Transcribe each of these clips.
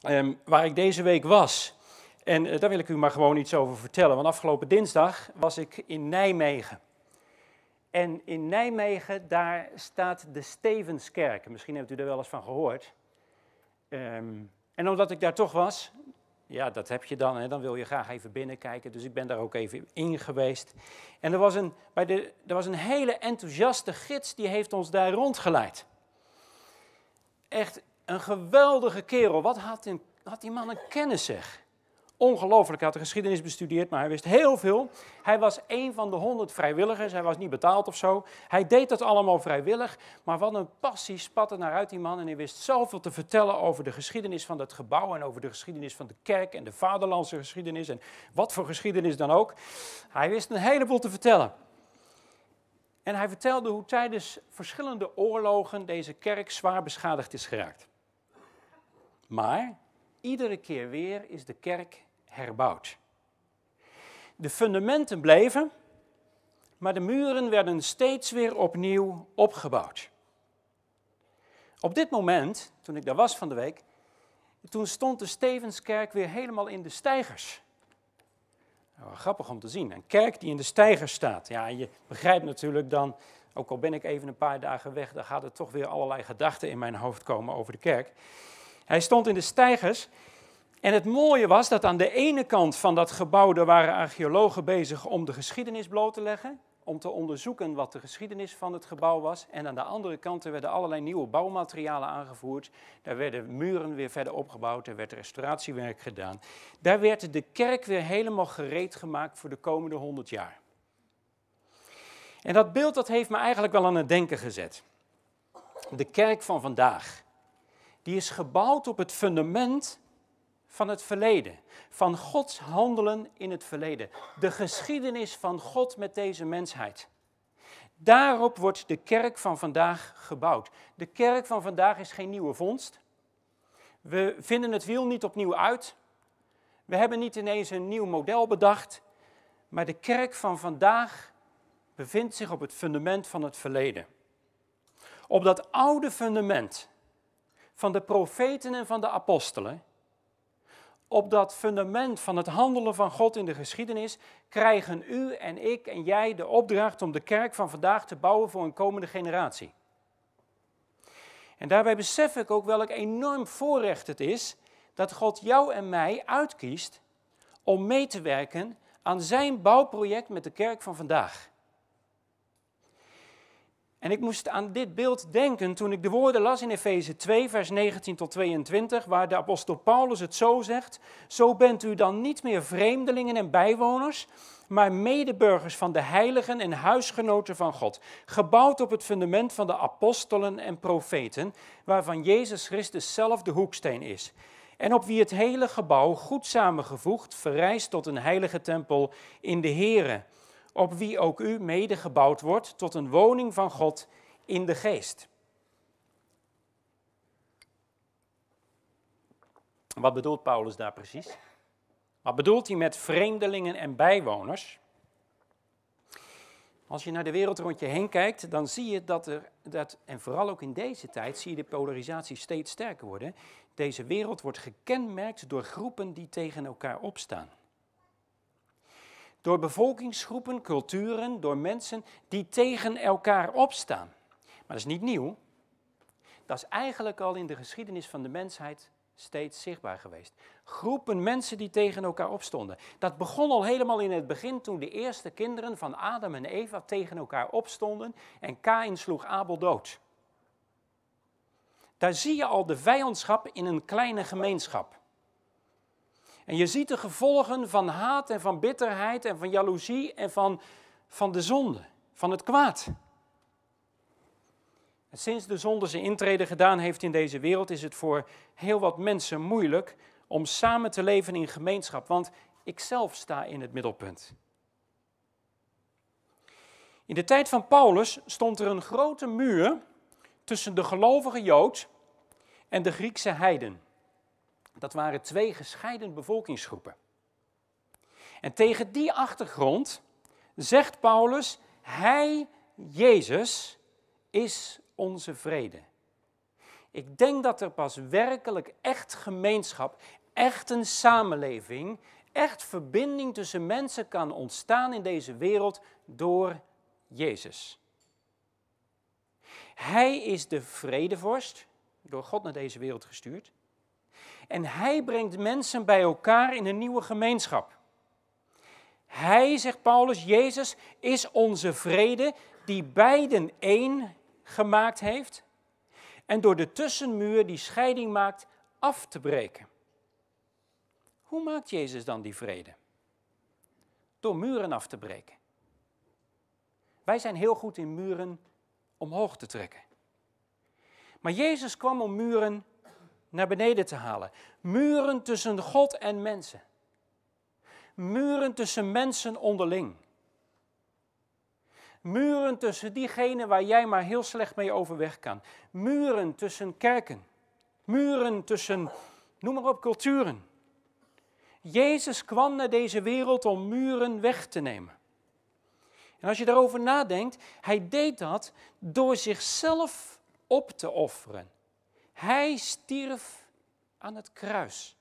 Ehm, waar ik deze week was. En eh, daar wil ik u maar gewoon iets over vertellen. Want afgelopen dinsdag was ik in Nijmegen. En in Nijmegen, daar staat de Stevenskerk. Misschien hebt u daar wel eens van gehoord. Ehm, en omdat ik daar toch was, ja, dat heb je dan, hè, dan wil je graag even binnenkijken. Dus ik ben daar ook even in geweest. En er was een, bij de, er was een hele enthousiaste gids, die heeft ons daar rondgeleid. Echt een geweldige kerel. Wat had, die man een kennis zeg. Ongelooflijk, hij had de geschiedenis bestudeerd, maar hij wist heel veel. Hij was een van de honderd vrijwilligers, hij was niet betaald of zo. Hij deed dat allemaal vrijwillig, maar wat een passie spatte naar uit die man. En hij wist zoveel te vertellen over de geschiedenis van dat gebouw en over de geschiedenis van de kerk en de vaderlandse geschiedenis en wat voor geschiedenis dan ook. Hij wist een heleboel te vertellen. En hij vertelde hoe tijdens verschillende oorlogen deze kerk zwaar beschadigd is geraakt. Maar iedere keer weer is de kerk herbouwd. De fundamenten bleven, maar de muren werden steeds weer opnieuw opgebouwd. Op dit moment, toen ik daar was van de week, toen stond de Stevenskerk weer helemaal in de stijgers. Nou, grappig om te zien. Een kerk die in de stijgers staat. Ja, je begrijpt natuurlijk dan, ook al ben ik even een paar dagen weg, dan gaat er toch weer allerlei gedachten in mijn hoofd komen over de kerk. Hij stond in de stijgers. En het mooie was dat aan de ene kant van dat gebouw er waren archeologen bezig om de geschiedenis bloot te leggen, om te onderzoeken wat de geschiedenis van het gebouw was. En aan de andere kant werden allerlei nieuwe bouwmaterialen aangevoerd. Daar werden muren weer verder opgebouwd, er werd restauratiewerk gedaan. Daar werd de kerk weer helemaal gereed gemaakt voor de komende 100 jaar. En dat beeld dat heeft me eigenlijk wel aan het denken gezet. De kerk van vandaag die is gebouwd op het fundament van het verleden, van Gods handelen in het verleden, de geschiedenis van God met deze mensheid. Daarop wordt de kerk van vandaag gebouwd. De kerk van vandaag is geen nieuwe vondst. We vinden het wiel niet opnieuw uit. We hebben niet ineens een nieuw model bedacht. Maar de kerk van vandaag bevindt zich op het fundament van het verleden. Op dat oude fundament van de profeten en van de apostelen, op dat fundament van het handelen van God in de geschiedenis, krijgen u en ik en jij de opdracht om de kerk van vandaag te bouwen voor een komende generatie. En daarbij besef ik ook welk enorm voorrecht het is dat God jou en mij uitkiest om mee te werken aan zijn bouwproject met de kerk van vandaag. En ik moest aan dit beeld denken toen ik de woorden las in Efeze 2, vers 19 tot 22, waar de apostel Paulus het zo zegt: Zo bent u dan niet meer vreemdelingen en bijwoners, maar medeburgers van de heiligen en huisgenoten van God, gebouwd op het fundament van de apostelen en profeten, waarvan Jezus Christus zelf de hoeksteen is. En op wie het hele gebouw goed samengevoegd verrijst tot een heilige tempel in de Here op wie ook u medegebouwd wordt tot een woning van God in de geest. Wat bedoelt Paulus daar precies? Wat bedoelt hij met vreemdelingen en bijwoners? Als je naar de wereld rond je heen kijkt, dan zie je dat er, dat, en vooral ook in deze tijd, zie je de polarisatie steeds sterker worden. Deze wereld wordt gekenmerkt door groepen die tegen elkaar opstaan. Door bevolkingsgroepen, culturen, door mensen die tegen elkaar opstaan. Maar dat is niet nieuw. Dat is eigenlijk al in de geschiedenis van de mensheid steeds zichtbaar geweest. Groepen mensen die tegen elkaar opstonden. Dat begon al helemaal in het begin toen de eerste kinderen van Adam en Eva tegen elkaar opstonden en Kain sloeg Abel dood. Daar zie je al de vijandschap in een kleine gemeenschap. En je ziet de gevolgen van haat en van bitterheid en van jaloezie en van, van de zonde, van het kwaad. En sinds de zonde zijn intrede gedaan heeft in deze wereld, is het voor heel wat mensen moeilijk om samen te leven in gemeenschap, want ikzelf sta in het middelpunt. In de tijd van Paulus stond er een grote muur tussen de gelovige Jood en de Griekse heiden dat waren twee gescheiden bevolkingsgroepen. En tegen die achtergrond zegt Paulus, hij, Jezus, is onze vrede. Ik denk dat er pas werkelijk echt gemeenschap, echt een samenleving, echt verbinding tussen mensen kan ontstaan in deze wereld door Jezus. Hij is de vredevorst, door God naar deze wereld gestuurd. En hij brengt mensen bij elkaar in een nieuwe gemeenschap. Hij, zegt Paulus, Jezus is onze vrede die beiden één gemaakt heeft en door de tussenmuur die scheiding maakt af te breken. Hoe maakt Jezus dan die vrede? Door muren af te breken. Wij zijn heel goed in muren omhoog te trekken. Maar Jezus kwam om muren naar beneden te halen. Muren tussen God en mensen. Muren tussen mensen onderling. Muren tussen diegenen waar jij maar heel slecht mee overweg kan. Muren tussen kerken. Muren tussen, noem maar op, culturen. Jezus kwam naar deze wereld om muren weg te nemen. En als je daarover nadenkt, hij deed dat door zichzelf op te offeren. Hij stierf aan het kruis.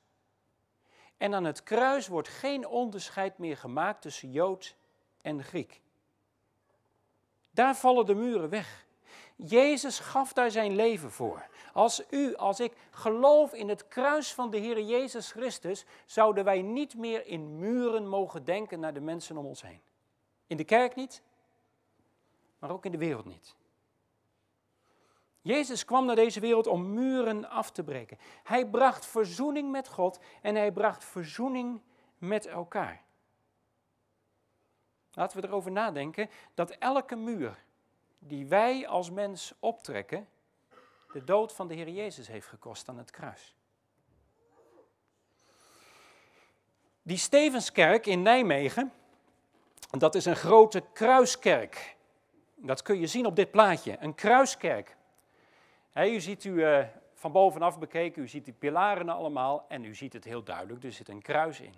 En aan het kruis wordt geen onderscheid meer gemaakt tussen Jood en Griek. Daar vallen de muren weg. Jezus gaf daar zijn leven voor. Als u, als ik geloof in het kruis van de Heer Jezus Christus, zouden wij niet meer in muren mogen denken naar de mensen om ons heen. In de kerk niet, maar ook in de wereld niet. Jezus kwam naar deze wereld om muren af te breken. Hij bracht verzoening met God en hij bracht verzoening met elkaar. Laten we erover nadenken dat elke muur die wij als mens optrekken, de dood van de Heer Jezus heeft gekost aan het kruis. Die Stevenskerk in Nijmegen, dat is een grote kruiskerk. Dat kun je zien op dit plaatje. Een kruiskerk u ziet u eh, van bovenaf bekeken, u ziet die pilaren allemaal en u ziet het heel duidelijk, er zit een kruis in.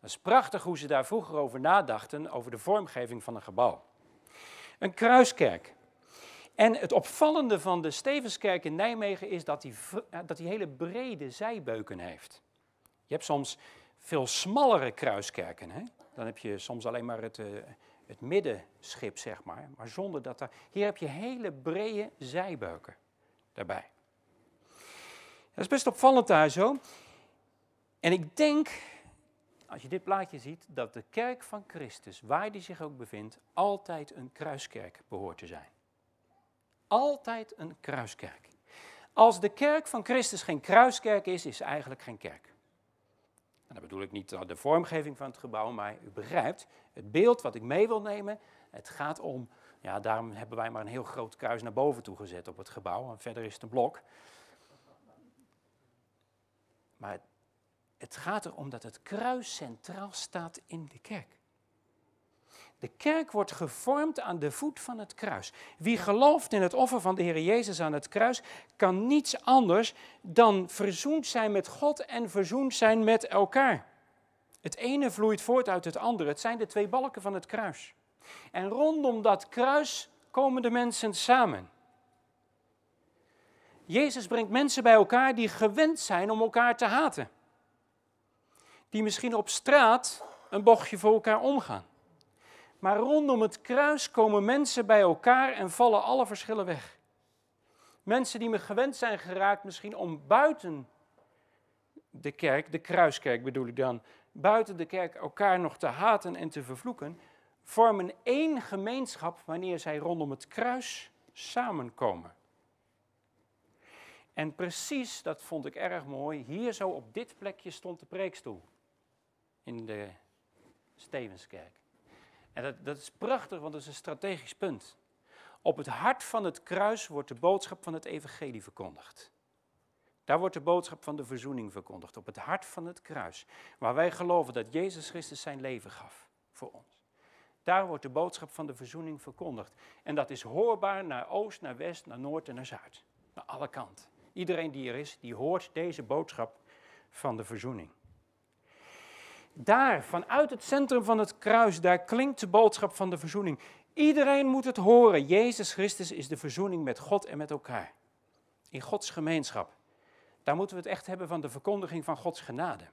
Dat is prachtig hoe ze daar vroeger over nadachten, over de vormgeving van een gebouw. Een kruiskerk. En het opvallende van de Stevenskerk in Nijmegen is dat die, eh, dat die hele brede zijbeuken heeft. Je hebt soms veel smallere kruiskerken. Hè? Dan heb je soms alleen maar het, eh, het middenschip, zeg maar. Maar zonder dat daar... Hier heb je hele brede zijbeuken daarbij. Dat is best opvallend daar zo. En ik denk, als je dit plaatje ziet, dat de kerk van Christus, waar die zich ook bevindt, altijd een kruiskerk behoort te zijn. Altijd een kruiskerk. Als de kerk van Christus geen kruiskerk is, is eigenlijk geen kerk. En dan bedoel ik niet eh, de vormgeving van het gebouw, maar u begrijpt het beeld wat ik mee wil nemen. Het gaat om, ja, daarom hebben wij maar een heel groot kruis naar boven toe gezet op het gebouw. En verder is het een blok. Maar het gaat erom dat het kruis centraal staat in de kerk. De kerk wordt gevormd aan de voet van het kruis. Wie gelooft in het offer van de Heer Jezus aan het kruis, kan niets anders dan verzoend zijn met God en verzoend zijn met elkaar. Het ene vloeit voort uit het andere. Het zijn de twee balken van het kruis. En rondom dat kruis komen de mensen samen. Jezus brengt mensen bij elkaar die gewend zijn om elkaar te haten. Die misschien op straat een bochtje voor elkaar omgaan. Maar rondom het kruis komen mensen bij elkaar en vallen alle verschillen weg. Mensen die me gewend zijn geraakt misschien om buiten de kerk, de kruiskerk bedoel ik dan, buiten de kerk elkaar nog te haten en te vervloeken, vormen één gemeenschap wanneer zij rondom het kruis samenkomen. En precies, dat vond ik erg mooi, hier zo op dit plekje stond de preekstoel in de Stevenskerk. En dat, dat is prachtig, want dat is een strategisch punt. Op het hart van het kruis wordt de boodschap van het evangelie verkondigd. Daar wordt de boodschap van de verzoening verkondigd. Op het hart van het kruis, waar wij geloven dat Jezus Christus zijn leven gaf voor ons. Daar wordt de boodschap van de verzoening verkondigd. En dat is hoorbaar naar oost, naar west, naar noord en naar zuid. Naar alle kanten. Iedereen die er is, die hoort deze boodschap van de verzoening. Daar, vanuit het centrum van het kruis, daar klinkt de boodschap van de verzoening. Iedereen moet het horen. Jezus Christus is de verzoening met God en met elkaar. In Gods gemeenschap. Daar moeten we het echt hebben van de verkondiging van Gods genade.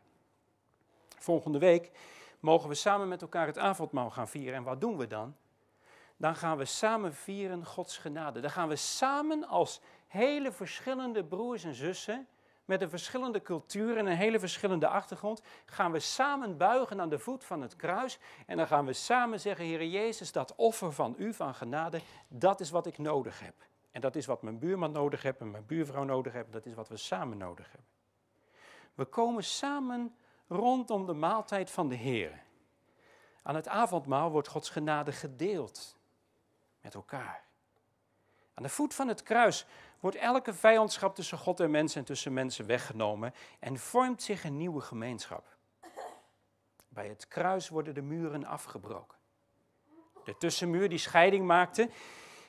Volgende week mogen we samen met elkaar het avondmaal gaan vieren. En wat doen we dan? Dan gaan we samen vieren Gods genade. Dan gaan we samen als hele verschillende broers en zussen met een verschillende cultuur en een hele verschillende achtergrond, gaan we samen buigen aan de voet van het kruis. En dan gaan we samen zeggen, Heer Jezus, dat offer van u, van genade, dat is wat ik nodig heb. En dat is wat mijn buurman nodig heeft en mijn buurvrouw nodig heeft. Dat is wat we samen nodig hebben. We komen samen rondom de maaltijd van de Heer. Aan het avondmaal wordt Gods genade gedeeld met elkaar. Aan de voet van het kruis wordt elke vijandschap tussen God en mens en tussen mensen weggenomen en vormt zich een nieuwe gemeenschap. Bij het kruis worden de muren afgebroken. De tussenmuur die scheiding maakte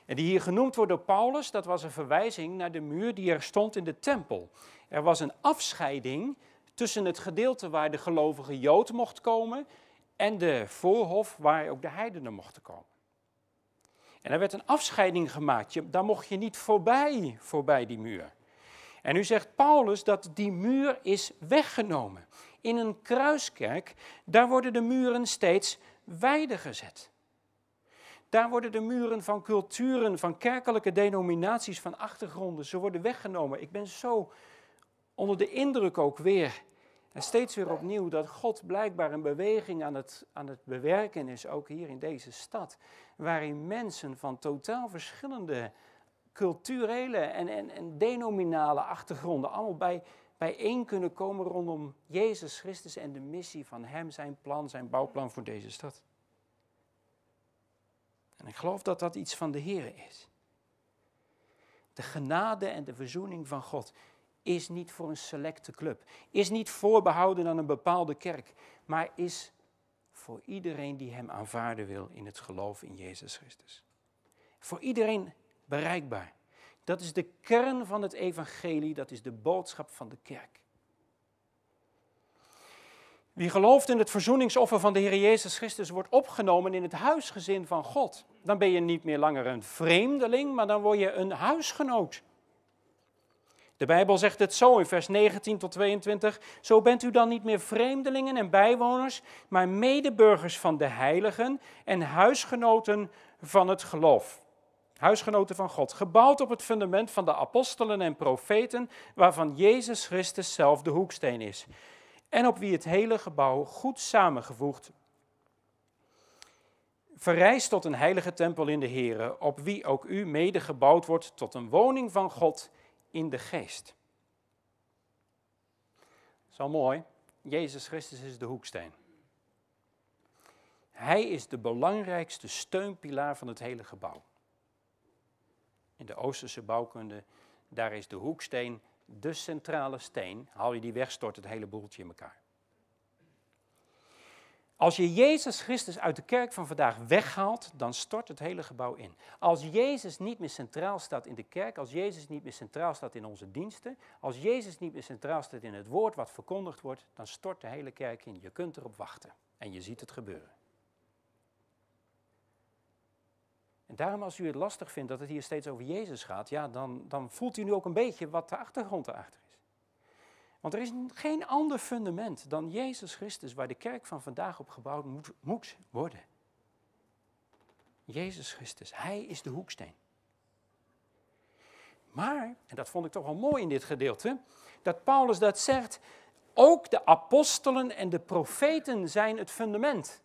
en die hier genoemd wordt door Paulus, dat was een verwijzing naar de muur die er stond in de tempel. Er was een afscheiding tussen het gedeelte waar de gelovige Jood mocht komen en de voorhof waar ook de heidenen mochten komen er werd een afscheiding gemaakt. Je, daar mocht je niet voorbij, voorbij die muur. En nu zegt Paulus dat die muur is weggenomen. In een kruiskerk, daar worden de muren steeds wijder gezet. Daar worden de muren van culturen, van kerkelijke denominaties, van achtergronden, ze worden weggenomen. Ik ben zo onder de indruk ook weer en steeds weer opnieuw dat God blijkbaar een beweging aan het, aan het bewerken is, ook hier in deze stad, waarin mensen van totaal verschillende culturele en, en, en denominale achtergronden allemaal bij, bijeen kunnen komen rondom Jezus Christus en de missie van Hem, zijn plan, zijn bouwplan voor deze stad. En ik geloof dat dat iets van de Heer is. De genade en de verzoening van God is niet voor een selecte club, is niet voorbehouden aan een bepaalde kerk, maar is voor iedereen die hem aanvaarden wil in het geloof in Jezus Christus. Voor iedereen bereikbaar. Dat is de kern van het evangelie, dat is de boodschap van de kerk. Wie gelooft in het verzoeningsoffer van de Heer Jezus Christus wordt opgenomen in het huisgezin van God. Dan ben je niet meer langer een vreemdeling, maar dan word je een huisgenoot. De Bijbel zegt het zo in vers 19 tot 22. Zo bent u dan niet meer vreemdelingen en bijwoners, maar medeburgers van de heiligen en huisgenoten van het geloof. Huisgenoten van God, gebouwd op het fundament van de apostelen en profeten, waarvan Jezus Christus zelf de hoeksteen is. En op wie het hele gebouw goed samengevoegd verrijst tot een heilige tempel in de Here, op wie ook u medegebouwd wordt tot een woning van God in de geest. Zo mooi. Jezus Christus is de hoeksteen. Hij is de belangrijkste steunpilaar van het hele gebouw. In de Oosterse bouwkunde, daar is de hoeksteen de centrale steen. Haal je die weg, stort het hele boeltje in elkaar. Als je Jezus Christus uit de kerk van vandaag weghaalt, dan stort het hele gebouw in. Als Jezus niet meer centraal staat in de kerk, als Jezus niet meer centraal staat in onze diensten, als Jezus niet meer centraal staat in het woord wat verkondigd wordt, dan stort de hele kerk in. Je kunt erop wachten en je ziet het gebeuren. En daarom als u het lastig vindt dat het hier steeds over Jezus gaat, ja, dan, dan voelt u nu ook een beetje wat de achtergrond erachter is. Want er is geen ander fundament dan Jezus Christus waar de kerk van vandaag op gebouwd moet, worden. Jezus Christus, Hij is de hoeksteen. Maar, en dat vond ik toch wel mooi in dit gedeelte, dat Paulus dat zegt, ook de apostelen en de profeten zijn het fundament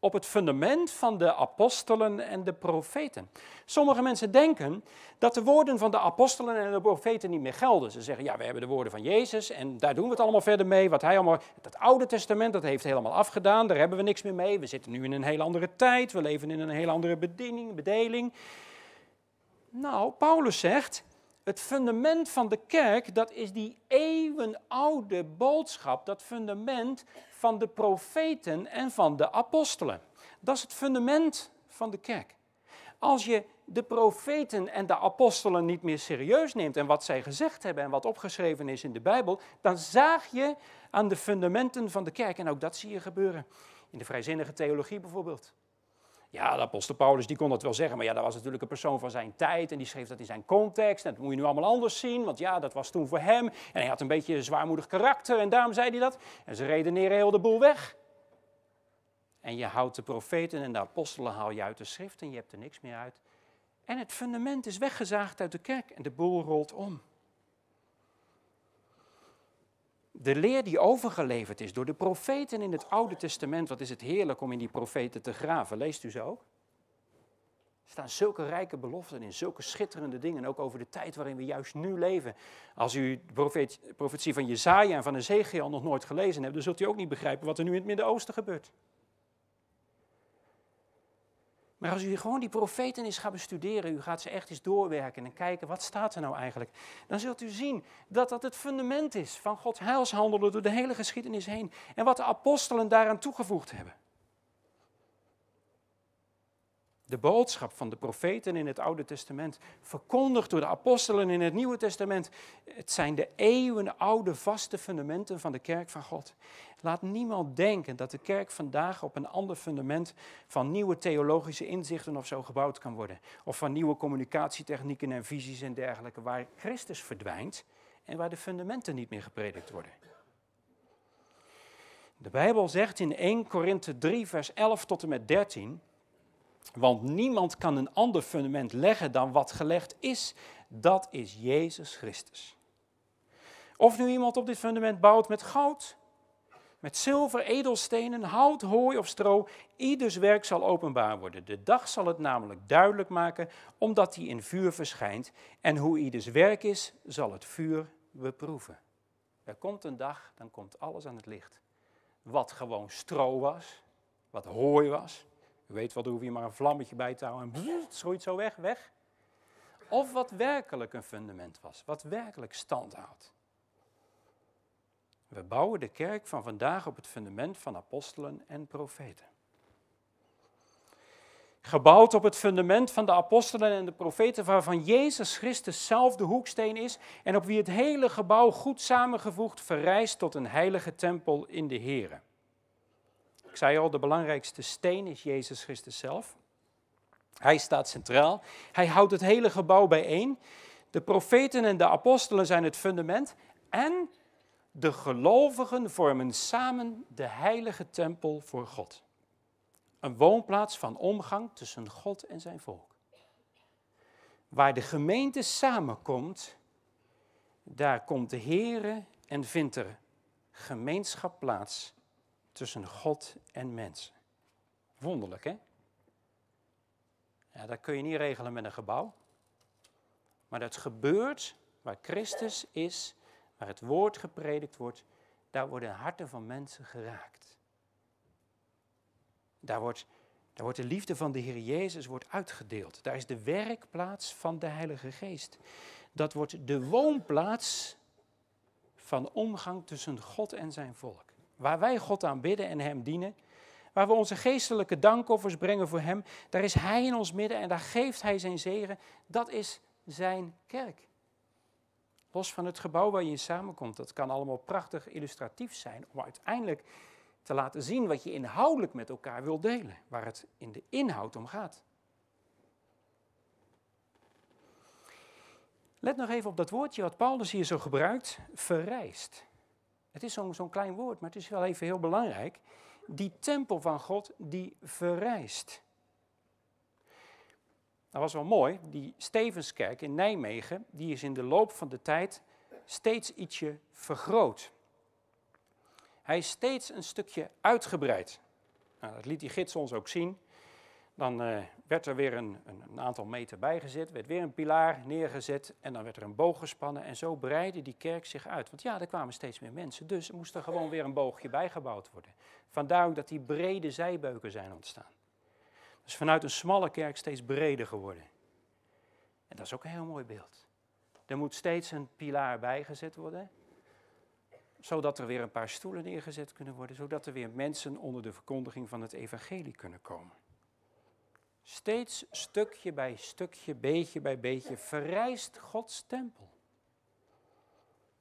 op het fundament van de apostelen en de profeten. Sommige mensen denken dat de woorden van de apostelen en de profeten niet meer gelden. Ze zeggen, ja, we hebben de woorden van Jezus en daar doen we het allemaal verder mee. Wat hij allemaal, het Oude Testament, dat heeft helemaal afgedaan, daar hebben we niks meer mee. We zitten nu in een heel andere tijd, we leven in een heel andere bediening, bedeling. Nou, Paulus zegt, het fundament van de kerk, dat is die eeuwenoude boodschap, dat fundament van de profeten en van de apostelen. Dat is het fundament van de kerk. Als je de profeten en de apostelen niet meer serieus neemt en wat zij gezegd hebben en wat opgeschreven is in de Bijbel, dan zaag je aan de fundamenten van de kerk. En ook dat zie je gebeuren. In de vrijzinnige theologie bijvoorbeeld. Ja, de apostel Paulus die kon dat wel zeggen, maar ja, dat was natuurlijk een persoon van zijn tijd en die schreef dat in zijn context. dat moet je nu allemaal anders zien, want ja, dat was toen voor hem. En hij had een beetje een zwaarmoedig karakter en daarom zei hij dat. En ze redeneren heel de boel weg. En je houdt de profeten en de apostelen haal je uit de schrift en je hebt er niks meer uit. En het fundament is weggezaagd uit de kerk en de boel rolt om de leer die overgeleverd is door de profeten in het Oude Testament, wat is het heerlijk om in die profeten te graven, leest u ze ook? Er staan zulke rijke beloften in, zulke schitterende dingen, ook over de tijd waarin we juist nu leven. Als u de profetie van Jezaja en van Ezekiel nog nooit gelezen hebt, dan zult u ook niet begrijpen wat er nu in het Midden-Oosten gebeurt. Maar als u gewoon die profeten eens gaat bestuderen, u gaat ze echt eens doorwerken en kijken wat staat er nou eigenlijk, dan zult u zien dat dat het fundament is van Gods heilshandelen door de hele geschiedenis heen en wat de apostelen daaraan toegevoegd hebben. De boodschap van de profeten in het Oude Testament, verkondigd door de apostelen in het Nieuwe Testament, het zijn de eeuwenoude vaste fundamenten van de kerk van God. Laat niemand denken dat de kerk vandaag op een ander fundament van nieuwe theologische inzichten of zo gebouwd kan worden. Of van nieuwe communicatietechnieken en visies en dergelijke, waar Christus verdwijnt en waar de fundamenten niet meer gepredikt worden. De Bijbel zegt in 1 Korinthe 3, vers 11 tot en met 13. Want niemand kan een ander fundament leggen dan wat gelegd is. Dat is Jezus Christus. Of nu iemand op dit fundament bouwt met goud, met zilver, edelstenen, hout, hooi of stro. Ieders werk zal openbaar worden. De dag zal het namelijk duidelijk maken, omdat hij in vuur verschijnt. En hoe ieders werk is, zal het vuur beproeven. Er komt een dag, dan komt alles aan het licht. Wat gewoon stro was, wat hooi was. U weet wel, hoe hoef je maar een vlammetje bij te houden en het schroeit zo weg, weg. Of wat werkelijk een fundament was, wat werkelijk stand houdt. We bouwen de kerk van vandaag op het fundament van apostelen en profeten. Gebouwd op het fundament van de apostelen en de profeten, waarvan Jezus Christus zelf de hoeksteen is en op wie het hele gebouw goed samengevoegd verrijst tot een heilige tempel in de Here. Ik zei al, de belangrijkste steen is Jezus Christus zelf. Hij staat centraal. Hij houdt het hele gebouw bijeen. De profeten en de apostelen zijn het fundament. En de gelovigen vormen samen de heilige tempel voor God. Een woonplaats van omgang tussen God en zijn volk. Waar de gemeente samenkomt, daar komt de Here en vindt er gemeenschap plaats tussen God en mensen. Wonderlijk, hè? Ja, dat kun je niet regelen met een gebouw. Maar dat gebeurt waar Christus is waar het woord gepredikt wordt, daar worden harten van mensen geraakt. Daar wordt, daar wordt de liefde van de Heer Jezus wordt uitgedeeld. Daar is de werkplaats van de Heilige Geest. Dat wordt de woonplaats van omgang tussen God en zijn volk. Waar wij God aanbidden en Hem dienen, waar we onze geestelijke dankoffers brengen voor Hem, daar is Hij in ons midden en daar geeft Hij zijn zegen. Dat is Zijn kerk. Los van het gebouw waar je in samenkomt, dat kan allemaal prachtig illustratief zijn om uiteindelijk te laten zien wat je inhoudelijk met elkaar wilt delen, waar het in de inhoud om gaat. Let nog even op dat woordje wat Paulus hier zo gebruikt, verrijst. Het is zo'n klein woord, maar het is wel even heel belangrijk. Die tempel van God, die verrijst. Dat was wel mooi. Die Stevenskerk in Nijmegen die is in de loop van de tijd steeds ietsje vergroot. Hij is steeds een stukje uitgebreid. Nou, dat liet die gids ons ook zien. Dan eh, werd er weer een, een, aantal meter bijgezet, werd weer een pilaar neergezet en dan werd er een boog gespannen. En zo breidde die kerk zich uit. Want ja, er kwamen steeds meer mensen, dus er moest er gewoon weer een boogje bijgebouwd worden. Vandaar ook dat die brede zijbeuken zijn ontstaan is vanuit een smalle kerk steeds breder geworden. En dat is ook een heel mooi beeld. Er moet steeds een pilaar bijgezet worden, zodat er weer een paar stoelen neergezet kunnen worden, zodat er weer mensen onder de verkondiging van het evangelie kunnen komen. Steeds stukje bij stukje, beetje bij beetje verrijst Gods tempel.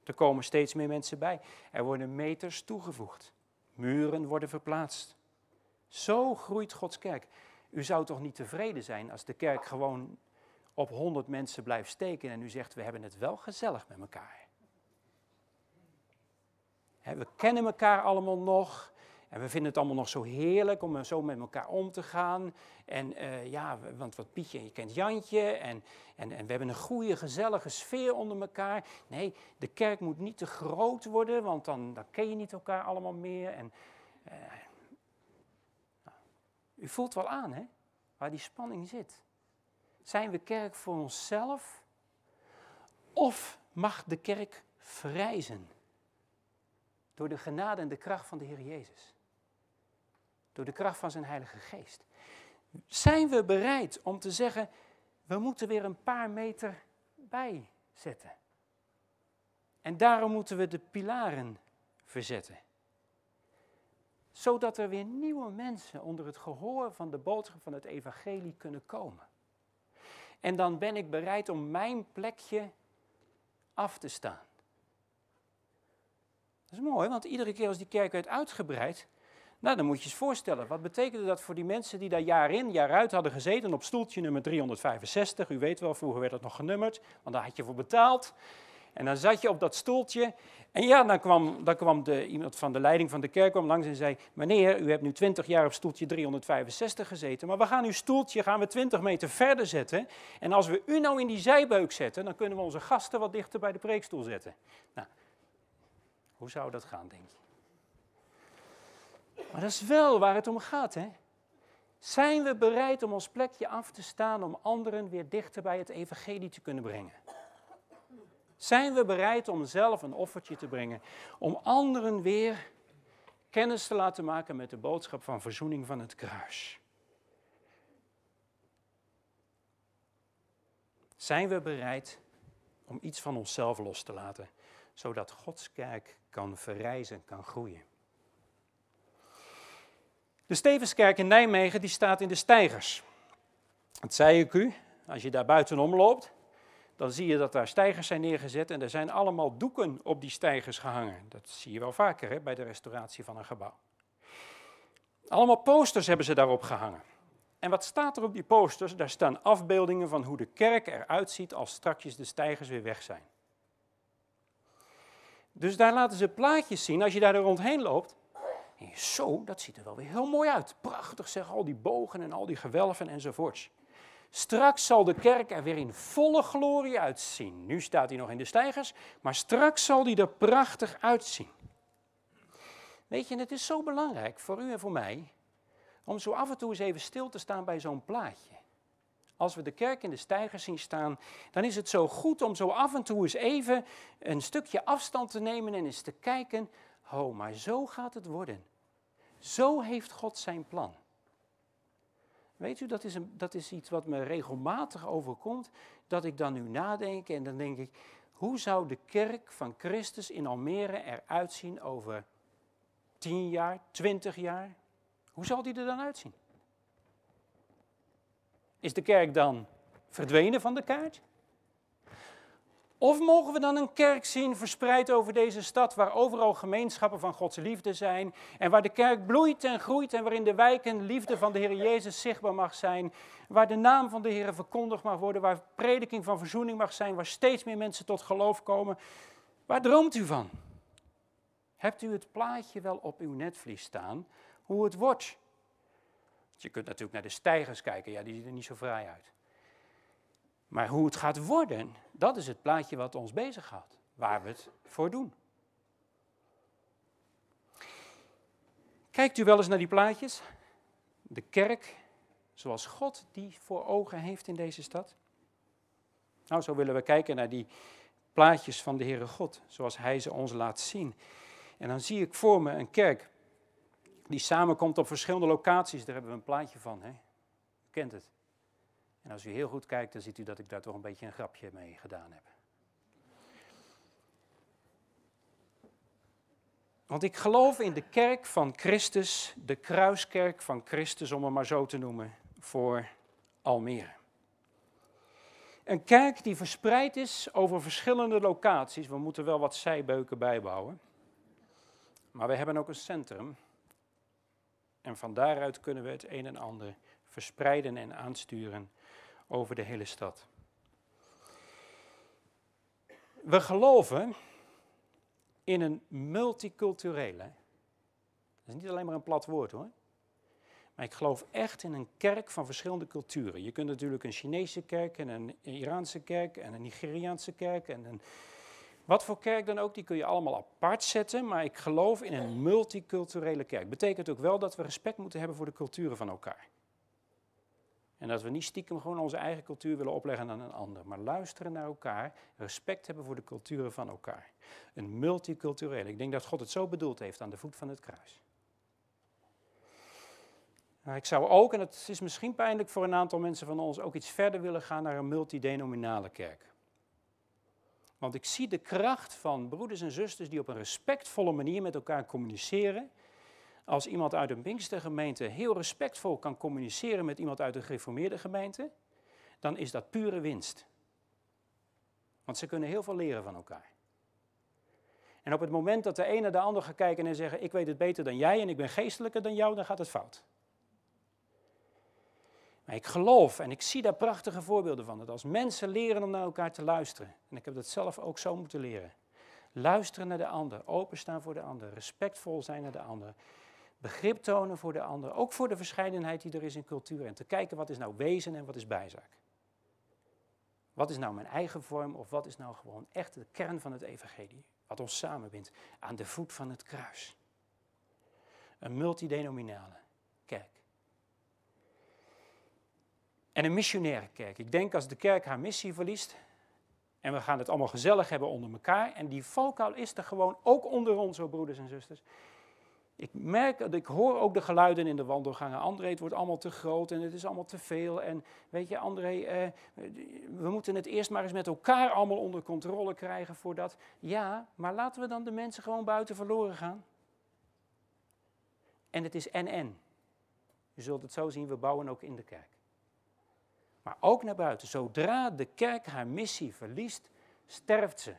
Er komen steeds meer mensen bij. Er worden meters toegevoegd. Muren worden verplaatst. Zo groeit Gods kerk. U zou toch niet tevreden zijn als de kerk gewoon op 100 mensen blijft steken en u zegt: We hebben het wel gezellig met elkaar. we kennen elkaar allemaal nog. En we vinden het allemaal nog zo heerlijk om zo met elkaar om te gaan. En eh, ja, want wat Pietje, je kent Jantje. En, en, en we hebben een goede, gezellige sfeer onder elkaar. Nee, de kerk moet niet te groot worden, want dan, dan ken je niet elkaar allemaal meer. En, uh, u voelt wel aan, hè? Waar die spanning zit. Zijn we kerk voor onszelf? Of mag de kerk verrijzen? Door de genade en de kracht van de Heer Jezus. Door de kracht van zijn Heilige Geest. Zijn we bereid om te zeggen, we moeten weer een paar meter bijzetten? En daarom moeten we de pilaren verzetten zodat er weer nieuwe mensen onder het gehoor van de boodschap van het evangelie kunnen komen. En dan ben ik bereid om mijn plekje af te staan. Dat is mooi, want iedere keer als die kerk werd uitgebreid, nou dan moet je je voorstellen, wat betekende dat voor die mensen die daar jaar in, jaar uit hadden gezeten op stoeltje nummer 365, u weet wel, vroeger werd dat nog genummerd, want daar had je voor betaald. En dan zat je op dat stoeltje. En ja, dan kwam, dan kwam de, iemand van de leiding van de kerk kwam langs en zei: Meneer, u hebt nu 20 jaar op stoeltje 365 gezeten. Maar we gaan uw stoeltje gaan we 20 meter verder zetten. En als we u nou in die zijbeuk zetten, dan kunnen we onze gasten wat dichter bij de preekstoel zetten. Nou, hoe zou dat gaan, denk je? Maar dat is wel waar het om gaat, hè? Zijn we bereid om ons plekje af te staan om anderen weer dichter bij het evangelie te kunnen brengen? Zijn we bereid om zelf een offertje te brengen, om anderen weer kennis te laten maken met de boodschap van verzoening van het kruis? Zijn we bereid om iets van onszelf los te laten, zodat Gods kerk kan verrijzen, kan groeien? De Stevenskerk in Nijmegen die staat in de Steigers. Dat zei ik u, als je daar buitenom loopt, dan zie je dat daar stijgers zijn neergezet en er zijn allemaal doeken op die stijgers gehangen. Dat zie je wel vaker hè, bij de restauratie van een gebouw. Allemaal posters hebben ze daarop gehangen. En wat staat er op die posters? Daar staan afbeeldingen van hoe de kerk eruit ziet als strakjes de stijgers weer weg zijn. Dus daar laten ze plaatjes zien. Als je daar rondheen loopt, zo, dat ziet er wel weer heel mooi uit. Prachtig zeg, al die bogen en al die gewelven enzovoorts. Straks zal de kerk er weer in volle glorie uitzien. Nu staat hij nog in de stijgers, maar straks zal hij er prachtig uitzien. Weet je, het is zo belangrijk voor u en voor mij om zo af en toe eens even stil te staan bij zo'n plaatje. Als we de kerk in de stijgers zien staan, dan is het zo goed om zo af en toe eens even een stukje afstand te nemen en eens te kijken, oh, maar zo gaat het worden. Zo heeft God zijn plan. Weet u, dat is, een, dat is iets wat me regelmatig overkomt, dat ik dan nu nadenk en dan denk ik, hoe zou de kerk van Christus in Almere eruit zien over 10 jaar, 20 jaar? Hoe zal die er dan uitzien? Is de kerk dan verdwenen van de kaart? Of mogen we dan een kerk zien verspreid over deze stad, waar overal gemeenschappen van Gods liefde zijn en waar de kerk bloeit en groeit en waarin de wijken liefde van de Heer Jezus zichtbaar mag zijn, waar de naam van de Heer verkondigd mag worden, waar prediking van verzoening mag zijn, waar steeds meer mensen tot geloof komen. Waar droomt u van? Hebt u het plaatje wel op uw netvlies staan, hoe het wordt? Je kunt natuurlijk naar de stijgers kijken, ja, die zien er niet zo vrij uit. Maar hoe het gaat worden, dat is het plaatje wat ons bezighoudt, waar we het voor doen. Kijkt u wel eens naar die plaatjes? De kerk, zoals God die voor ogen heeft in deze stad? Nou, zo willen we kijken naar die plaatjes van de Heere God, zoals Hij ze ons laat zien. En dan zie ik voor me een kerk die samenkomt op verschillende locaties. Daar hebben we een plaatje van, hè? U kent het. En als u heel goed kijkt, dan ziet u dat ik daar toch een beetje een grapje mee gedaan heb. Want ik geloof in de kerk van Christus, de kruiskerk van Christus, om hem maar zo te noemen, voor Almere. Een kerk die verspreid is over verschillende locaties. We moeten wel wat zijbeuken bijbouwen. Maar we hebben ook een centrum. En van daaruit kunnen we het een en ander verspreiden en aansturen over de hele stad. We geloven in een multiculturele. Dat is niet alleen maar een plat woord hoor. Maar ik geloof echt in een kerk van verschillende culturen. Je kunt natuurlijk een Chinese kerk en een Iraanse kerk en een Nigeriaanse kerk en een. Wat voor kerk dan ook, die kun je allemaal apart zetten. Maar ik geloof in een multiculturele kerk. Betekent ook wel dat we respect moeten hebben voor de culturen van elkaar. En dat we niet stiekem gewoon onze eigen cultuur willen opleggen aan een ander, maar luisteren naar elkaar, respect hebben voor de culturen van elkaar. Een multicultureel. Ik denk dat God het zo bedoeld heeft aan de voet van het kruis. Nou, ik zou ook, en het is misschien pijnlijk voor een aantal mensen van ons, ook iets verder willen gaan naar een multidenominale kerk. Want ik zie de kracht van broeders en zusters die op een respectvolle manier met elkaar communiceren als iemand uit een gemeente heel respectvol kan communiceren met iemand uit een gereformeerde gemeente, dan is dat pure winst. Want ze kunnen heel veel leren van elkaar. En op het moment dat de ene naar de ander gaat kijken en zeggen: Ik weet het beter dan jij en ik ben geestelijker dan jou, dan gaat het fout. Maar ik geloof en ik zie daar prachtige voorbeelden van. Dat als mensen leren om naar elkaar te luisteren, en ik heb dat zelf ook zo moeten leren. Luisteren naar de ander, openstaan voor de ander, respectvol zijn naar de ander begrip tonen voor de ander, ook voor de verscheidenheid die er is in cultuur en te kijken wat is nou wezen en wat is bijzaak. Wat is nou mijn eigen vorm of wat is nou gewoon echt de kern van het evangelie, wat ons samenbindt aan de voet van het kruis. Een multidenominale kerk. En een missionaire kerk. Ik denk als de kerk haar missie verliest, en we gaan het allemaal gezellig hebben onder elkaar. En die valkuil is er gewoon ook onder ons, zo broeders en zusters ik merk, ik hoor ook de geluiden in de wandelgangen. André, het wordt allemaal te groot en het is allemaal te veel. En weet je, André, eh, we moeten het eerst maar eens met elkaar allemaal onder controle krijgen voordat. Ja, maar laten we dan de mensen gewoon buiten verloren gaan. En het is en-en. Je zult het zo zien, we bouwen ook in de kerk. Maar ook naar buiten. Zodra de kerk haar missie verliest, sterft ze.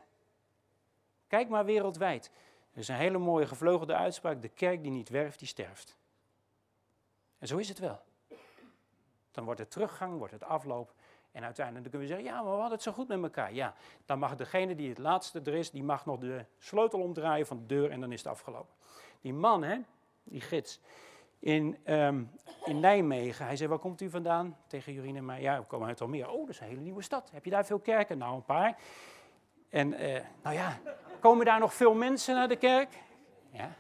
Kijk maar wereldwijd. Er is een hele mooie gevleugelde uitspraak: de kerk die niet werft, die sterft. En zo is het wel. Dan wordt het teruggang, wordt het afloop. En uiteindelijk kunnen we zeggen, ja, maar we hadden het zo goed met elkaar. Ja, dan mag degene die het laatste er is, die mag nog de sleutel omdraaien van de deur en dan is het afgelopen. Die man, hè, die gids, in, ehm, in Nijmegen, hij zei, waar komt u vandaan? Tegen Jurine en mij, ja, we komen uit Almere. Oh, dat is een hele nieuwe stad. Heb je daar veel kerken? Nou, een paar. En, eh, nou ja, Komen daar nog veel mensen naar de kerk? Ja.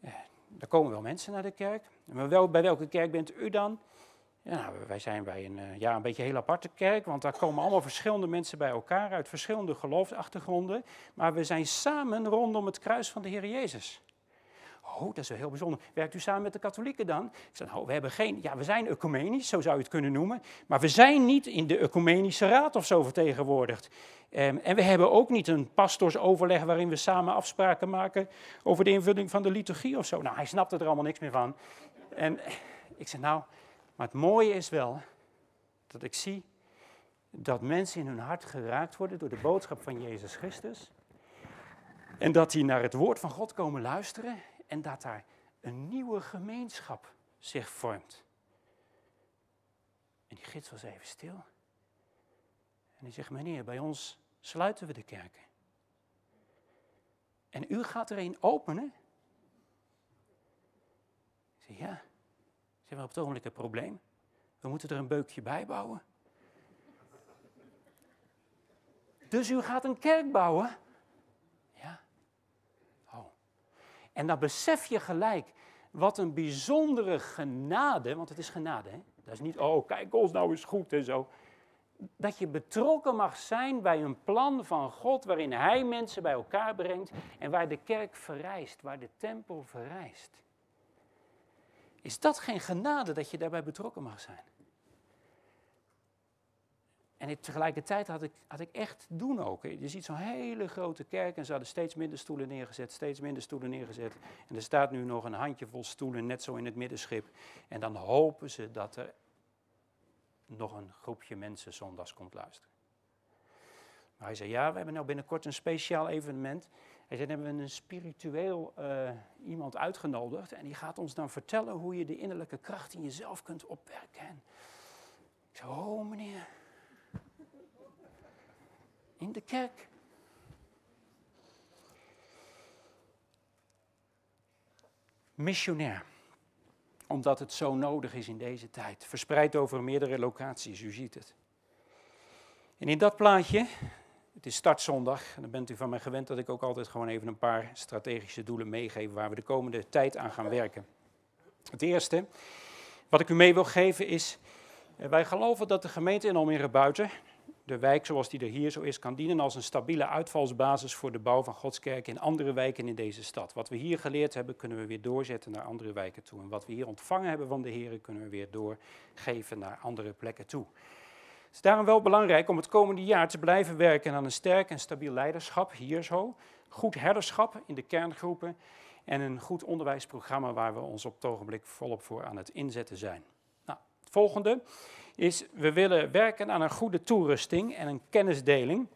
Eh, er komen wel mensen naar de kerk. Maar wel, bij welke kerk bent u dan? Ja, nou, wij zijn bij een, eh, ja, een beetje een heel aparte kerk, want daar komen allemaal verschillende mensen bij elkaar uit verschillende geloofsachtergronden. Maar we zijn samen rondom het kruis van de Heer Jezus. Oh, dat is wel heel bijzonder. Werkt u samen met de katholieken dan? Ik zei, nou, we hebben geen... Ja, we zijn ecumenisch, zo zou je het kunnen noemen. Maar we zijn niet in de ecumenische raad of zo vertegenwoordigd. Ehm, en we hebben ook niet een pastorsoverleg waarin we samen afspraken maken over de invulling van de liturgie of zo. Nou, hij snapte er allemaal niks meer van. En ik zei, nou, maar het mooie is wel dat ik zie dat mensen in hun hart geraakt worden door de boodschap van Jezus Christus. En dat die naar het woord van God komen luisteren en dat daar een nieuwe gemeenschap zich vormt. En die gids was even stil. En die zegt, meneer, bij ons sluiten we de kerken. En u gaat er een openen? zeg, ja. ze hebben op het ogenblik een probleem. We moeten er een beukje bij bouwen. Dus u gaat een kerk bouwen? En dan besef je gelijk wat een bijzondere genade, want het is genade, hè? dat is niet, oh kijk ons nou eens goed en zo. Dat je betrokken mag zijn bij een plan van God waarin Hij mensen bij elkaar brengt en waar de kerk verrijst, waar de tempel verrijst. Is dat geen genade dat je daarbij betrokken mag zijn? En tegelijkertijd had ik, had ik echt doen ook. Je ziet zo'n hele grote kerk en ze hadden steeds minder stoelen neergezet, steeds minder stoelen neergezet. En er staat nu nog een handjevol stoelen net zo in het middenschip. En dan hopen ze dat er nog een groepje mensen zondags komt luisteren. Maar hij zei, ja, we hebben nou binnenkort een speciaal evenement. Hij zei, dan hebben we een spiritueel eh, iemand uitgenodigd. En die gaat ons dan vertellen hoe je de innerlijke kracht in jezelf kunt opwerken. Ik zei, oh de kerk. Missionair, omdat het zo nodig is in deze tijd, verspreid over meerdere locaties, u ziet het. En in dat plaatje, het is startzondag, en dan bent u van mij gewend dat ik ook altijd gewoon even een paar strategische doelen meegeef waar we de komende tijd aan gaan werken. Het eerste wat ik u mee wil geven is, eh, wij geloven dat de gemeente in Almere Buiten, de wijk zoals die er hier zo is kan dienen als een stabiele uitvalsbasis voor de bouw van godskerken in andere wijken in deze stad. Wat we hier geleerd hebben, kunnen we weer doorzetten naar andere wijken toe. En wat we hier ontvangen hebben van de heren, kunnen we weer doorgeven naar andere plekken toe. Het is daarom wel belangrijk om het komende jaar te blijven werken aan een sterk en stabiel leiderschap, hier zo, goed herderschap in de kerngroepen en een goed onderwijsprogramma waar we ons op het ogenblik volop voor aan het inzetten zijn volgende is, we willen werken aan een goede toerusting en een kennisdeling.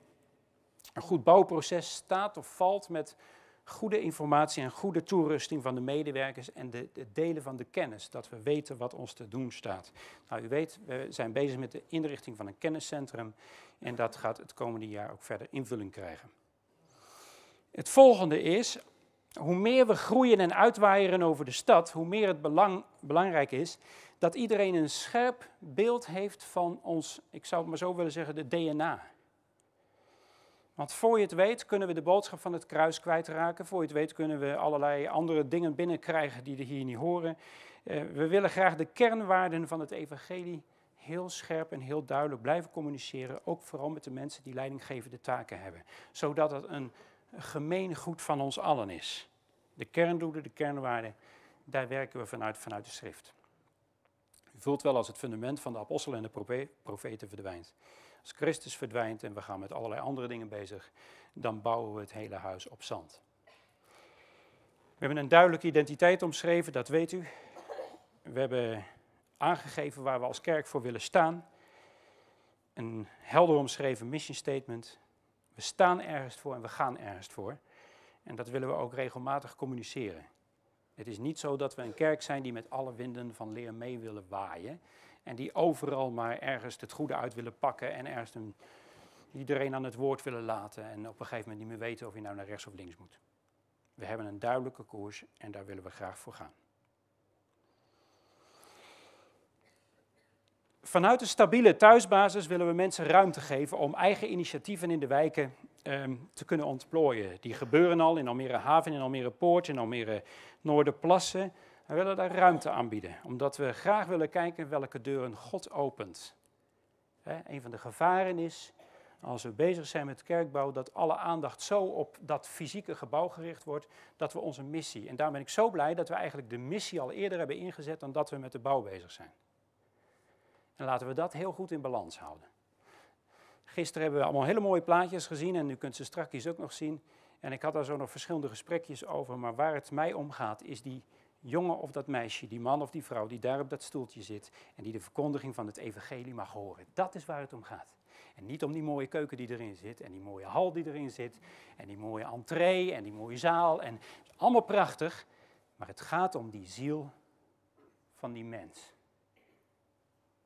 Een goed bouwproces staat of valt met goede informatie en goede toerusting van de medewerkers en het de, delen van de kennis, dat we weten wat ons te doen staat. Nou, u weet, we zijn bezig met de inrichting van een kenniscentrum en dat gaat het komende jaar ook verder invulling krijgen. Het volgende is hoe meer we groeien en uitwaaieren over de stad, hoe meer het belang, belangrijk is dat iedereen een scherp beeld heeft van ons, ik zou het maar zo willen zeggen, de DNA. Want voor je het weet kunnen we de boodschap van het kruis kwijtraken. Voor je het weet kunnen we allerlei andere dingen binnenkrijgen die er hier niet horen. Eh, we willen graag de kernwaarden van het evangelie heel scherp en heel duidelijk blijven communiceren. Ook vooral met de mensen die leidinggevende taken hebben. Zodat het een gemeen goed van ons allen is. De kerndoelen, de kernwaarden, daar werken we vanuit, vanuit de schrift. U voelt wel als het fundament van de apostelen en de profeten verdwijnt. Als Christus verdwijnt en we gaan met allerlei andere dingen bezig, dan bouwen we het hele huis op zand. We hebben een duidelijke identiteit omschreven, dat weet u. We hebben aangegeven waar we als kerk voor willen staan. Een helder omschreven mission statement. We staan ergens voor en we gaan ergens voor. En dat willen we ook regelmatig communiceren. Het is niet zo dat we een kerk zijn die met alle winden van leer mee willen waaien. En die overal maar ergens het goede uit willen pakken en ergens iedereen aan het woord willen laten. En op een gegeven moment niet meer weten of je nou naar rechts of links moet. We hebben een duidelijke koers en daar willen we graag voor gaan. Vanuit een stabiele thuisbasis willen we mensen ruimte geven om eigen initiatieven in de wijken ehm, te kunnen ontplooien. Die gebeuren al in Almere Haven, in Almere Poort, in Almere Noorderplassen. We willen daar ruimte aanbieden, omdat we graag willen kijken welke deuren God opent. He, een van de gevaren is, als we bezig zijn met kerkbouw, dat alle aandacht zo op dat fysieke gebouw gericht wordt, dat we onze missie, en daar ben ik zo blij dat we eigenlijk de missie al eerder hebben ingezet dan dat we met de bouw bezig zijn. En laten we dat heel goed in balans houden. Gisteren hebben we allemaal hele mooie plaatjes gezien en u kunt ze straks ook nog zien. En ik had daar zo nog verschillende gesprekjes over, maar waar het mij om gaat is die jongen of dat meisje, die man of die vrouw die daar op dat stoeltje zit en die de verkondiging van het evangelie mag horen. Dat is waar het om gaat. En niet om die mooie keuken die erin zit en die mooie hal die erin zit en die mooie entree en die mooie zaal en allemaal prachtig, maar het gaat om die ziel van die mens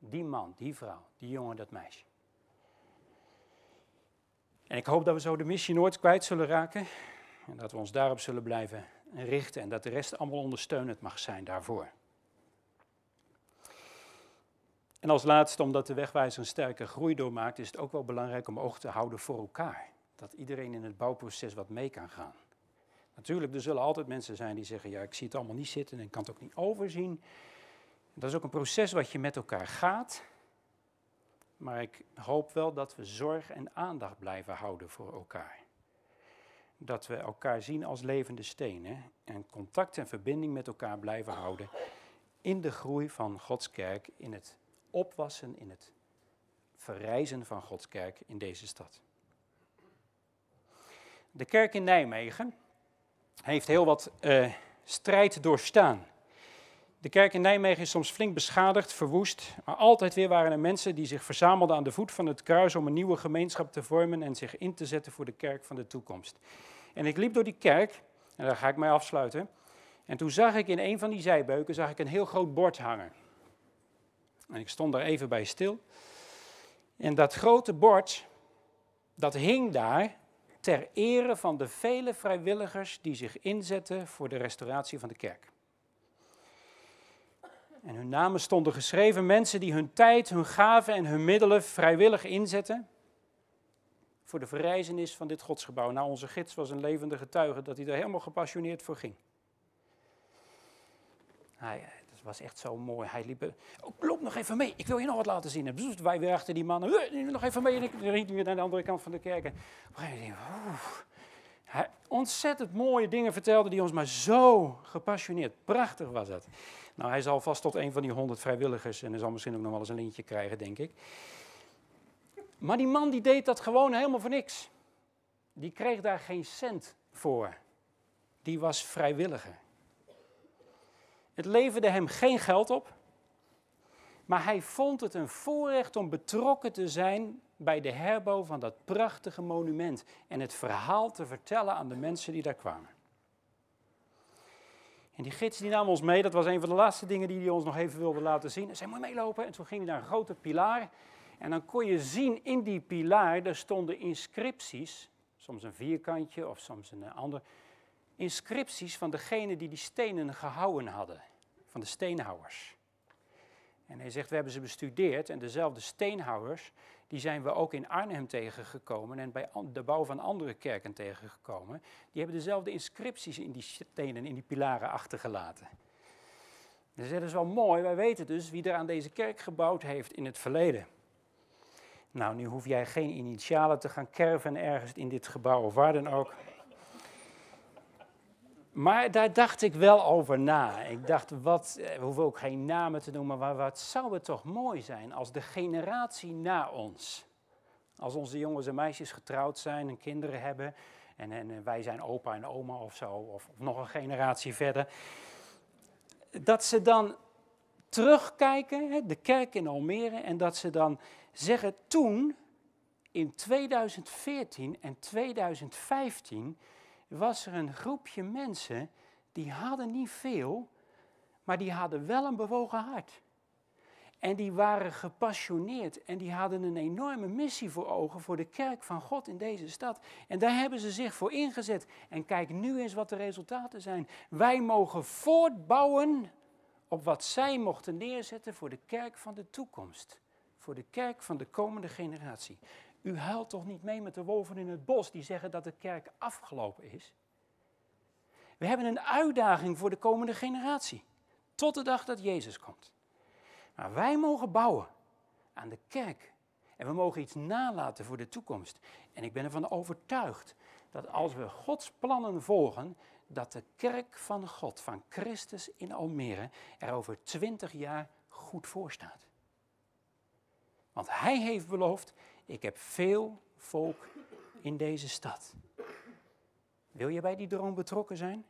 die man, die vrouw, die jongen, dat meisje. En ik hoop dat we zo de missie nooit kwijt zullen raken. En dat we ons daarop zullen blijven richten. En dat de rest allemaal ondersteunend mag zijn daarvoor. En als laatste, omdat de wegwijzer een sterke groei doormaakt, is het ook wel belangrijk om oog te houden voor elkaar. Dat iedereen in het bouwproces wat mee kan gaan. Natuurlijk, er zullen altijd mensen zijn die zeggen: Ja, ik zie het allemaal niet zitten en ik kan het ook niet overzien. Dat is ook een proces wat je met elkaar gaat. Maar ik hoop wel dat we zorg en aandacht blijven houden voor elkaar. Dat we elkaar zien als levende stenen en contact en verbinding met elkaar blijven houden in de groei van Gods kerk, in het opwassen, in het verrijzen van Gods kerk in deze stad. De kerk in Nijmegen heeft heel wat eh, strijd doorstaan. De kerk in Nijmegen is soms flink beschadigd, verwoest, maar altijd weer waren er mensen die zich verzamelden aan de voet van het kruis om een nieuwe gemeenschap te vormen en zich in te zetten voor de kerk van de toekomst. En ik liep door die kerk, en daar ga ik mij afsluiten, en toen zag ik in een van die zijbeuken zag ik een heel groot bord hangen. En ik stond daar even bij stil. En dat grote bord, dat hing daar ter ere van de vele vrijwilligers die zich inzetten voor de restauratie van de kerk. En hun namen stonden geschreven, mensen die hun tijd, hun gaven en hun middelen vrijwillig inzetten voor de verrijzenis van dit godsgebouw. Nou, onze gids was een levende getuige dat hij er helemaal gepassioneerd voor ging. Hij, eh, dat was echt zo mooi. Hij liep, eh, oh, loop nog even mee, ik wil je nog wat laten zien. wij weer die man, eh, nog even mee. En ik riep weer naar de andere kant van de kerk. En hij ontzettend mooie dingen vertelde die ons maar zo gepassioneerd. Prachtig was dat. Nou, hij zal vast tot een van die honderd vrijwilligers en hij zal misschien ook nog wel eens een lintje krijgen, denk ik. Maar die man die deed dat gewoon helemaal voor niks. Die kreeg daar geen cent voor. Die was vrijwilliger. Het leverde hem geen geld op, maar hij vond het een voorrecht om betrokken te zijn bij de herbouw van dat prachtige monument en het verhaal te vertellen aan de mensen die daar kwamen. En die gids die nam ons mee, dat was een van de laatste dingen die hij ons nog even wilde laten zien. Hij zei, moet meelopen? En toen ging hij naar een grote pilaar. En dan kon je zien in die pilaar, daar stonden inscripties, soms een vierkantje of soms een eh, ander, inscripties van degene die die stenen gehouden hadden, van de steenhouwers. En hij zegt, we hebben ze bestudeerd en dezelfde steenhouwers, die zijn we ook in Arnhem tegengekomen en bij de bouw van andere kerken tegengekomen. Die hebben dezelfde inscripties in die stenen, in die pilaren achtergelaten. Dus dat is wel mooi, wij weten dus wie er aan deze kerk gebouwd heeft in het verleden. Nou, nu hoef jij geen initialen te gaan kerven ergens in dit gebouw of waar dan ook. Maar daar dacht ik wel over na. Ik dacht, wat, eh, we hoeven ook geen namen te noemen, maar wat zou het toch mooi zijn als de generatie na ons, als onze jongens en meisjes getrouwd zijn en kinderen hebben, en, en wij zijn opa en oma of zo, of, of nog een generatie verder, dat ze dan terugkijken, de kerk in Almere, en dat ze dan zeggen, toen, in 2014 en 2015, was er een groepje mensen die hadden niet veel, maar die hadden wel een bewogen hart. En die waren gepassioneerd en die hadden een enorme missie voor ogen voor de kerk van God in deze stad. En daar hebben ze zich voor ingezet. En kijk nu eens wat de resultaten zijn. Wij mogen voortbouwen op wat zij mochten neerzetten voor de kerk van de toekomst. Voor de kerk van de komende generatie. U huilt toch niet mee met de wolven in het bos die zeggen dat de kerk afgelopen is? We hebben een uitdaging voor de komende generatie, tot de dag dat Jezus komt. Maar wij mogen bouwen aan de kerk en we mogen iets nalaten voor de toekomst. En ik ben ervan overtuigd dat als we Gods plannen volgen, dat de kerk van God, van Christus in Almere, er over twintig jaar goed voor staat. Want Hij heeft beloofd ik heb veel volk in deze stad. Wil je bij die droom betrokken zijn?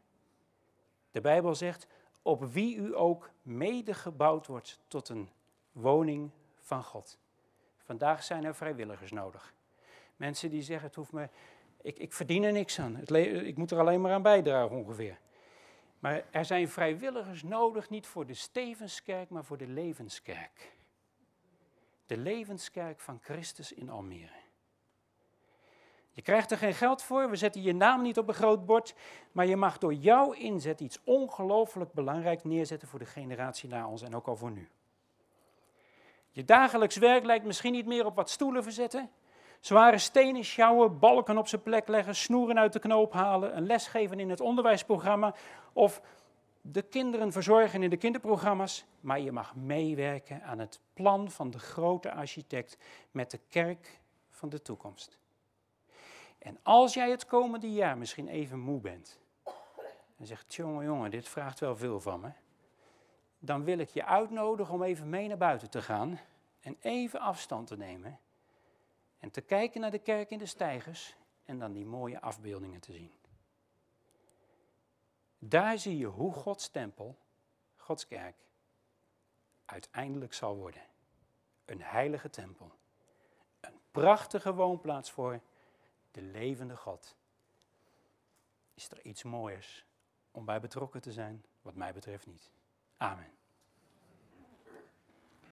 De Bijbel zegt, op wie u ook medegebouwd wordt tot een woning van God. Vandaag zijn er vrijwilligers nodig. Mensen die zeggen, het hoeft me, ik, ik verdien er niks aan, het ik moet er alleen maar aan bijdragen ongeveer. Maar er zijn vrijwilligers nodig, niet voor de Stevenskerk, maar voor de Levenskerk. De levenskerk van Christus in Almere. Je krijgt er geen geld voor, we zetten je naam niet op een groot bord, maar je mag door jouw inzet iets ongelooflijk belangrijk neerzetten voor de generatie na ons en ook al voor nu. Je dagelijks werk lijkt misschien niet meer op wat stoelen verzetten, zware stenen sjouwen, balken op zijn plek leggen, snoeren uit de knoop halen, een les geven in het onderwijsprogramma of de kinderen verzorgen in de kinderprogramma's, maar je mag meewerken aan het plan van de grote architect met de kerk van de toekomst. En als jij het komende jaar misschien even moe bent en zegt, jongen, jongen, dit vraagt wel veel van me, dan wil ik je uitnodigen om even mee naar buiten te gaan en even afstand te nemen en te kijken naar de kerk in de stijgers en dan die mooie afbeeldingen te zien. Daar zie je hoe Gods tempel, Gods kerk, uiteindelijk zal worden. Een heilige tempel. Een prachtige woonplaats voor de levende God. Is er iets mooiers om bij betrokken te zijn? Wat mij betreft niet. Amen.